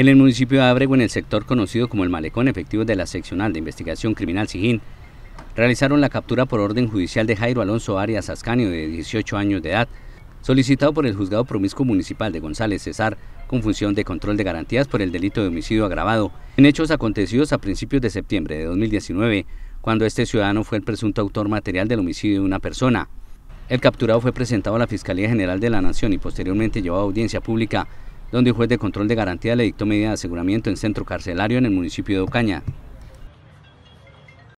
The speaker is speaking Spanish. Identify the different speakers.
Speaker 1: En el municipio de Abrego, en el sector conocido como el Malecón, efectivo de la Seccional de Investigación Criminal Sijín, realizaron la captura por orden judicial de Jairo Alonso Arias Ascanio, de 18 años de edad, solicitado por el Juzgado promisco Municipal de González Cesar, con función de control de garantías por el delito de homicidio agravado, en hechos acontecidos a principios de septiembre de 2019, cuando este ciudadano fue el presunto autor material del homicidio de una persona. El capturado fue presentado a la Fiscalía General de la Nación y posteriormente llevó a audiencia pública donde un juez de control de garantía le dictó medida de aseguramiento en centro carcelario en el municipio de Ocaña.